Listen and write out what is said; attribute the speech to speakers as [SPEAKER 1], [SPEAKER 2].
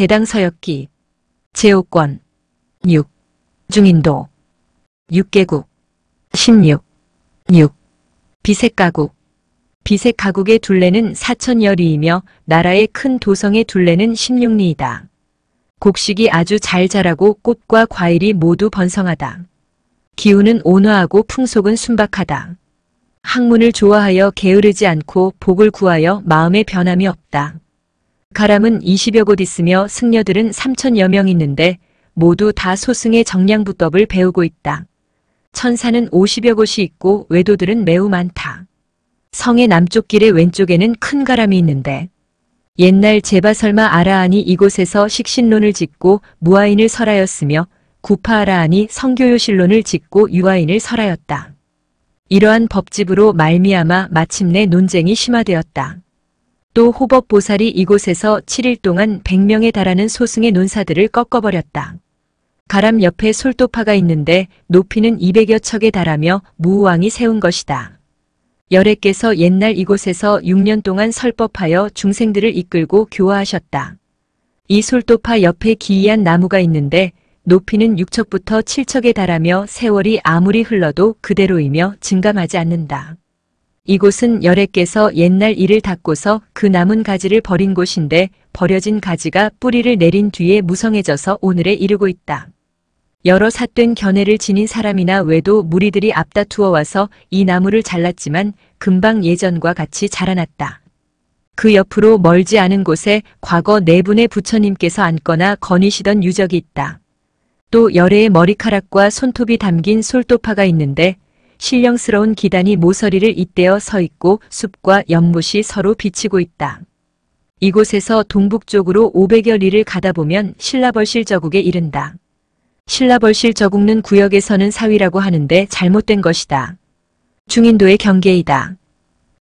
[SPEAKER 1] 대당 서역기 제호권 6 중인도 6개국 16 6 비색 가국 비색 가국의 둘레는 4천여리이며 나라의 큰 도성의 둘레는 16리이다. 곡식이 아주 잘 자라고 꽃과 과일이 모두 번성하다. 기운은 온화하고 풍속은 순박하다. 학문을 좋아하여 게으르지 않고 복을 구하여 마음에 변함이 없다. 가람은 20여 곳 있으며 승려들은 3천여 명 있는데 모두 다 소승의 정량부법을 배우고 있다. 천사는 50여 곳이 있고 외도들은 매우 많다. 성의 남쪽 길의 왼쪽에는 큰 가람이 있는데 옛날 제바설마 아라한니 이곳에서 식신론을 짓고 무아인을 설하였으며 구파 아라한니 성교요실론을 짓고 유아인을 설하였다. 이러한 법집으로 말미암아 마침내 논쟁이 심화되었다. 또 호법보살이 이곳에서 7일 동안 100명에 달하는 소승의 논사들을 꺾어버렸다. 가람 옆에 솔도파가 있는데 높이는 200여 척에 달하며 무왕이 우 세운 것이다. 열애께서 옛날 이곳에서 6년 동안 설법하여 중생들을 이끌고 교화하셨다. 이 솔도파 옆에 기이한 나무가 있는데 높이는 6척부터 7척에 달하며 세월이 아무리 흘러도 그대로이며 증감하지 않는다. 이곳은 열애께서 옛날 일을 닦고서 그 남은 가지를 버린 곳인데 버려진 가지가 뿌리를 내린 뒤에 무성해져서 오늘에 이르고 있다. 여러 삿된 견해를 지닌 사람이나 외도 무리들이 앞다투어 와서 이 나무를 잘랐지만 금방 예전과 같이 자라났다. 그 옆으로 멀지 않은 곳에 과거 네 분의 부처님께서 앉거나 거니시던 유적이 있다. 또 열애의 머리카락과 손톱이 담긴 솔도파가 있는데 신령스러운 기단이 모서리를 잇대어 서 있고 숲과 연못이 서로 비치고 있다. 이곳에서 동북쪽으로 500여 리를 가다 보면 신라벌실 저국에 이른다. 신라벌실 저국는 구역에서는 사위라고 하는데 잘못된 것이다. 중인도의 경계이다.